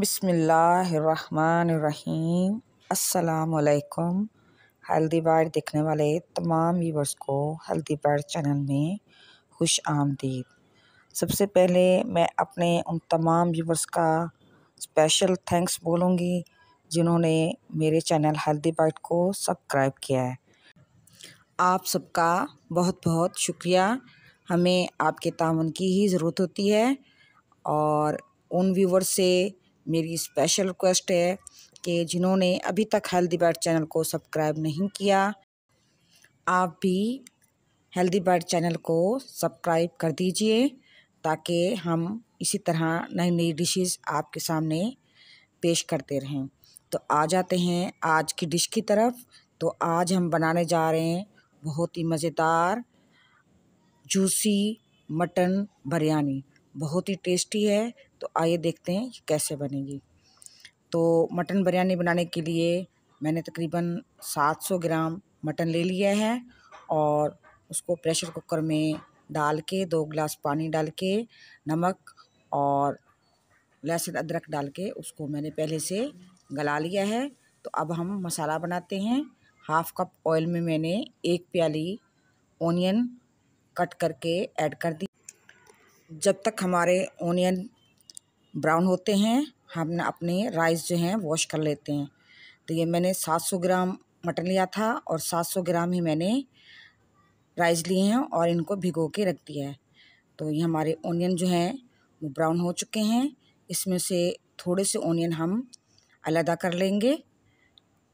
बिसमीम असलकुम हल्दी बार देखने वाले तमाम व्यूवर्स को हल्दी बार चैनल में खुश आमदीद सबसे पहले मैं अपने उन तमाम व्यूवर्स का स्पेशल थैंक्स बोलूँगी जिन्होंने मेरे चैनल हल्दी बाइट को सब्सक्राइब किया है आप सबका बहुत बहुत शुक्रिया हमें आपके तावन की ही ज़रूरत होती है और उन व्यूवर से मेरी स्पेशल रिक्वेस्ट है कि जिन्होंने अभी तक हेल्दी बर्ड चैनल को सब्सक्राइब नहीं किया आप भी हेल्दी बर्ड चैनल को सब्सक्राइब कर दीजिए ताकि हम इसी तरह नई नई डिशेस आपके सामने पेश करते रहें तो आ जाते हैं आज की डिश की तरफ तो आज हम बनाने जा रहे हैं बहुत ही मज़ेदार जूसी मटन बिरयानी बहुत ही टेस्टी है तो आइए देखते हैं कि कैसे बनेगी तो मटन बिरयानी बनाने के लिए मैंने तकरीबन 700 ग्राम मटन ले लिया है और उसको प्रेशर कुकर में डाल के दो गिलास पानी डाल के नमक और लहसुन अदरक डाल के उसको मैंने पहले से गला लिया है तो अब हम मसाला बनाते हैं हाफ़ कप ऑयल में मैंने एक प्याली ओनियन कट करके ऐड कर दी जब तक हमारे ओनियन ब्राउन होते हैं हम अपने राइस जो हैं वॉश कर लेते हैं तो ये मैंने सात सौ ग्राम मटन लिया था और सात सौ ग्राम ही मैंने राइस लिए हैं और इनको भिगो के रख दिया है तो ये हमारे ओनियन जो हैं वो ब्राउन हो चुके हैं इसमें से थोड़े से ओनियन हम अलहदा कर लेंगे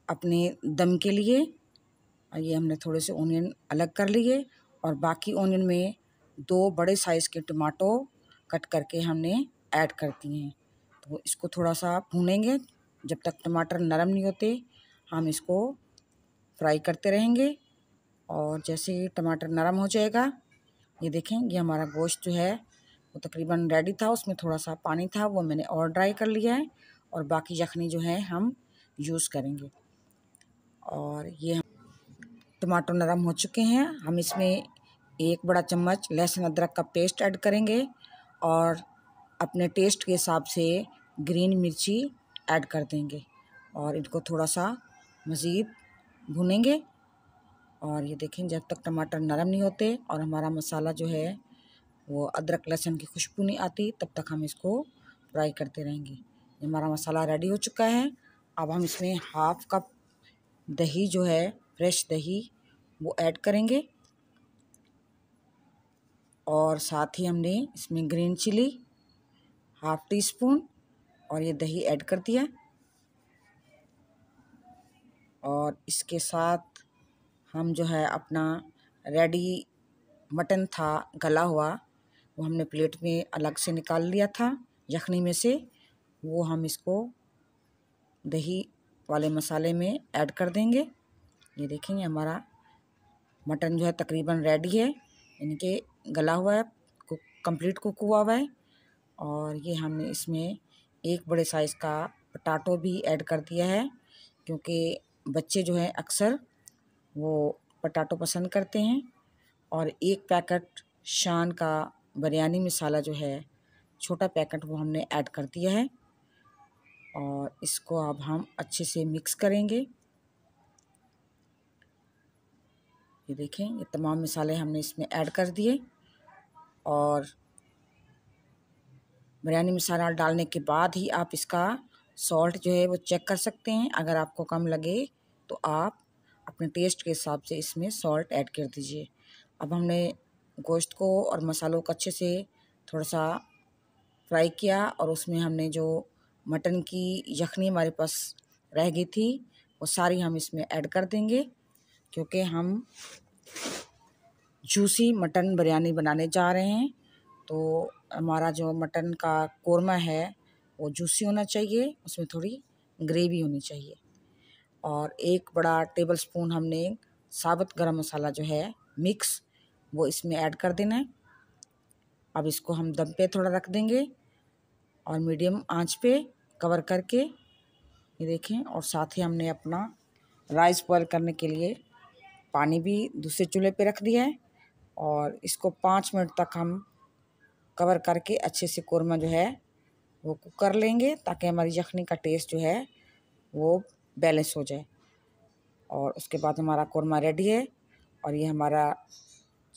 अपने दम के लिए और ये हमने थोड़े से ओनियन अलग कर लिए और बाकी ओनियन में दो बड़े साइज़ के टमाटो कट करके हमने ऐड करती हैं तो इसको थोड़ा सा भूनेंगे जब तक टमाटर नरम नहीं होते हम इसको फ्राई करते रहेंगे और जैसे ही टमाटर नरम हो जाएगा ये देखें ये हमारा गोश्त जो है वो तकरीबन रेडी था उसमें थोड़ा सा पानी था वो मैंने और ड्राई कर लिया है और बाकी यखनी जो है हम यूज़ करेंगे और ये टमाटर नरम हो चुके हैं हम इसमें एक बड़ा चम्मच लहसुन अदरक का पेस्ट ऐड करेंगे और अपने टेस्ट के हिसाब से ग्रीन मिर्ची ऐड कर देंगे और इनको थोड़ा सा मज़ीद भुनेंगे और ये देखें जब तक टमाटर नरम नहीं होते और हमारा मसाला जो है वो अदरक लहसुन की खुशबू नहीं आती तब तक हम इसको फ्राई करते रहेंगे हमारा मसाला रेडी हो चुका है अब हम इसमें हाफ़ कप दही जो है फ्रेश दही वो ऐड करेंगे और साथ ही हमने इसमें green chilli half teaspoon और ये दही ऐड कर दिया और इसके साथ हम जो है अपना रेडी मटन था गला हुआ वो हमने प्लेट में अलग से निकाल लिया था यखनी में से वो हम इसको दही वाले मसाले में ऐड कर देंगे ये देखेंगे हमारा मटन जो है तकरीबन रेडी है इनके गला हुआ है कुक कंप्लीट कुक हुआ हुआ है और ये हमने इसमें एक बड़े साइज़ का पटाटो भी ऐड कर दिया है क्योंकि बच्चे जो हैं अक्सर वो पटाटो पसंद करते हैं और एक पैकेट शान का बिरयानी मसाला जो है छोटा पैकेट वो हमने ऐड कर दिया है और इसको अब हम अच्छे से मिक्स करेंगे ये देखें ये तमाम मसाले हमने इसमें ऐड कर दिए और बिरयानी मसाला डालने के बाद ही आप इसका सॉल्ट जो है वो चेक कर सकते हैं अगर आपको कम लगे तो आप अपने टेस्ट के हिसाब से इसमें सॉल्ट ऐड कर दीजिए अब हमने गोश्त को और मसालों को अच्छे से थोड़ा सा फ्राई किया और उसमें हमने जो मटन की यखनी हमारे पास रह गई थी वो सारी हम इसमें ऐड कर देंगे क्योंकि हम जूसी मटन बिरयानी बनाने जा रहे हैं तो हमारा जो मटन का कोरमा है वो जूसी होना चाहिए उसमें थोड़ी ग्रेवी होनी चाहिए और एक बड़ा टेबल स्पून हमने साबुत गरम मसाला जो है मिक्स वो इसमें ऐड कर देना है अब इसको हम दम पे थोड़ा रख देंगे और मीडियम आंच पे कवर करके ये देखें और साथ ही हमने अपना राइस बॉयल करने के लिए पानी भी दूसरे चूल्हे पे रख दिया है और इसको पाँच मिनट तक हम कवर करके अच्छे से कौरमा जो है वो कुक कर लेंगे ताकि हमारी यखनी का टेस्ट जो है वो बैलेंस हो जाए और उसके बाद हमारा कौरमा रेडी है और ये हमारा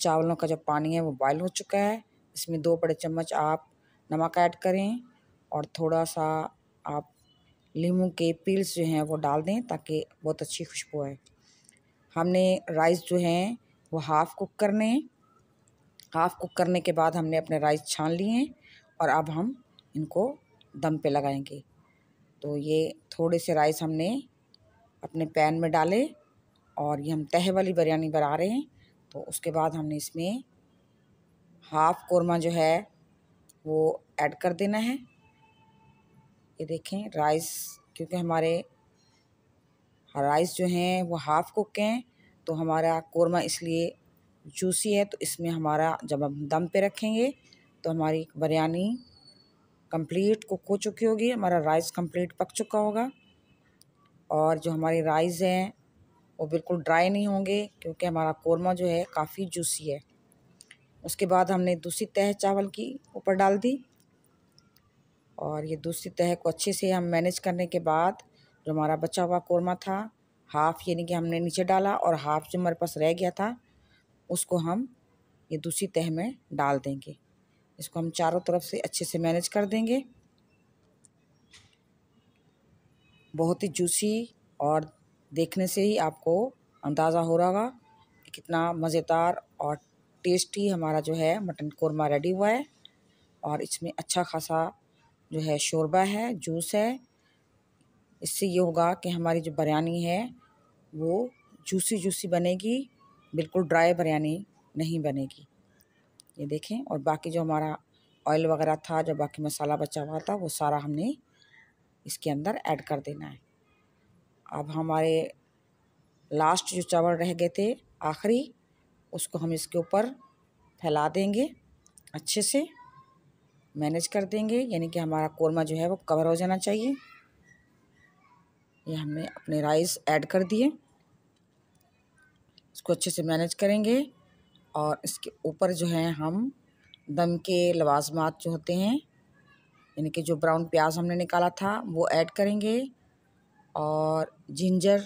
चावलों का जो पानी है वो बॉयल हो चुका है इसमें दो बड़े चम्मच आप नमक ऐड करें और थोड़ा सा आप लीमू के पील्स जो हैं वो डाल दें ताकि बहुत अच्छी खुशबू आए हमने राइस जो हैं वो हाफ़ कुक करने हाफ़ कुक करने के बाद हमने अपने राइस छान लिए हैं और अब हम इनको दम पे लगाएंगे तो ये थोड़े से राइस हमने अपने पैन में डाले और ये हम तह वाली बिरयानी बना रहे हैं तो उसके बाद हमने इसमें हाफ़ कोरमा जो है वो ऐड कर देना है ये देखें राइस क्योंकि हमारे राइस जो हैं वो हाफ़ कुक हैं तो हमारा कोरमा इसलिए जूसी है तो इसमें हमारा जब हम दम पे रखेंगे तो हमारी बिरयानी कंप्लीट कुक हो चुकी होगी हमारा राइस कंप्लीट पक चुका होगा और जो हमारे राइस हैं वो बिल्कुल ड्राई नहीं होंगे क्योंकि हमारा कोरमा जो है काफ़ी जूसी है उसके बाद हमने दूसरी तह चावल की ऊपर डाल दी और ये दूसरी तह को अच्छे से हम मैनेज करने के बाद जो हमारा बचा हुआ कोरमा था हाफ़ यानी कि हमने नीचे डाला और हाफ़ जो हमारे पास रह गया था उसको हम ये दूसरी तह में डाल देंगे इसको हम चारों तरफ से अच्छे से मैनेज कर देंगे बहुत ही जूसी और देखने से ही आपको अंदाज़ा हो रहा कि कितना मज़ेदार और टेस्टी हमारा जो है मटन कोरमा रेडी हुआ है और इसमें अच्छा खासा जो है शोरबा है जूस है इससे ये होगा कि हमारी जो बिरयानी है वो जूसी जूसी बनेगी बिल्कुल ड्राई बिरयानी नहीं बनेगी ये देखें और बाकी जो हमारा ऑयल वगैरह था जो बाकी मसाला बचा हुआ था वो सारा हमने इसके अंदर ऐड कर देना है अब हमारे लास्ट जो चावल रह गए थे आखिरी उसको हम इसके ऊपर फैला देंगे अच्छे से मैनेज कर देंगे यानी कि हमारा कोरमा जो है वो कवर हो जाना चाहिए ये हमने अपने राइस ऐड कर दिए इसको अच्छे से मैनेज करेंगे और इसके ऊपर जो है हम दम के लवाजमात जो होते हैं यानी कि जो ब्राउन प्याज हमने निकाला था वो ऐड करेंगे और जिंजर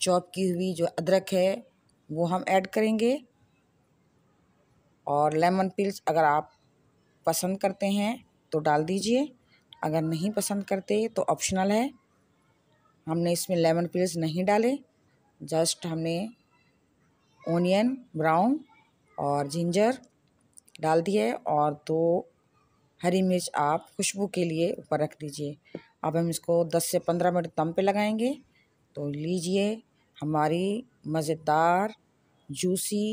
चॉप की हुई जो अदरक है वो हम ऐड करेंगे और लेमन पिल्स अगर आप पसंद करते हैं तो डाल दीजिए अगर नहीं पसंद करते तो ऑप्शनल है हमने इसमें लेमन पिल्स नहीं डाले जस्ट हमने ओनियन ब्राउन और जिंजर डाल दिए और दो हरी मिर्च आप खुशबू के लिए ऊपर रख दीजिए अब हम इसको 10 से 15 मिनट दम पे लगाएंगे तो लीजिए हमारी मज़ेदार juicy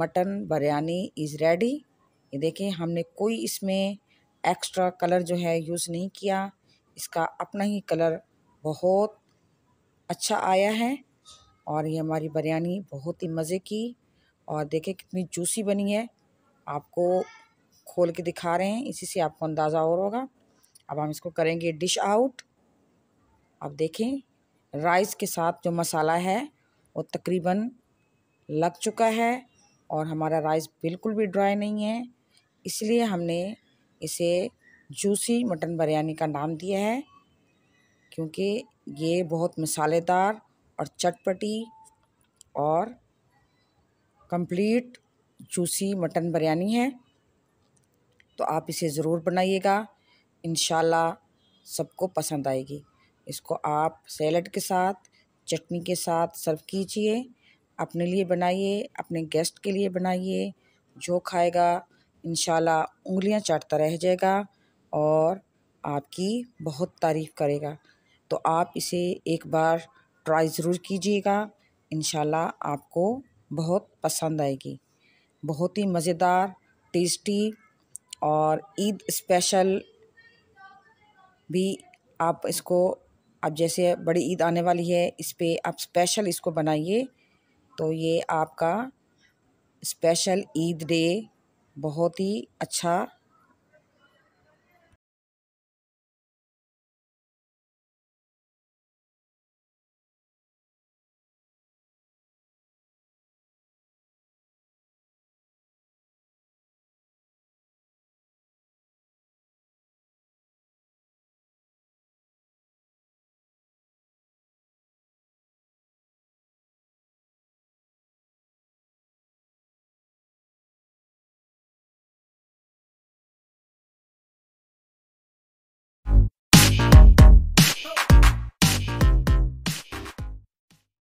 mutton biryani is ready ये देखिए हमने कोई इसमें एक्स्ट्रा कलर जो है यूज़ नहीं किया इसका अपना ही कलर बहुत अच्छा आया है और ये हमारी बिरयानी बहुत ही मज़े की और देखें कितनी जूसी बनी है आपको खोल के दिखा रहे हैं इसी से आपको अंदाज़ा और होगा अब हम इसको करेंगे डिश आउट अब देखें राइस के साथ जो मसाला है वो तकरीबन लग चुका है और हमारा राइस बिल्कुल भी ड्राई नहीं है इसलिए हमने इसे जूसी मटन बिरयानी का नाम दिया है क्योंकि ये बहुत मसालेदार और चटपटी और कंप्लीट जूसी मटन बिरयानी है तो आप इसे ज़रूर बनाइएगा इन सबको पसंद आएगी इसको आप सैलड के साथ चटनी के साथ सर्व कीजिए अपने लिए बनाइए अपने गेस्ट के लिए बनाइए जो खाएगा इन उंगलियां चाटता रह जाएगा और आपकी बहुत तारीफ़ करेगा तो आप इसे एक बार ट्राई ज़रूर कीजिएगा इन आपको बहुत पसंद आएगी बहुत ही मज़ेदार टेस्टी और ईद स्पेशल भी आप इसको अब जैसे बड़ी ईद आने वाली है इस पर आप स्पेशल इसको बनाइए तो ये आपका स्पेशल ईद डे बहुत ही अच्छा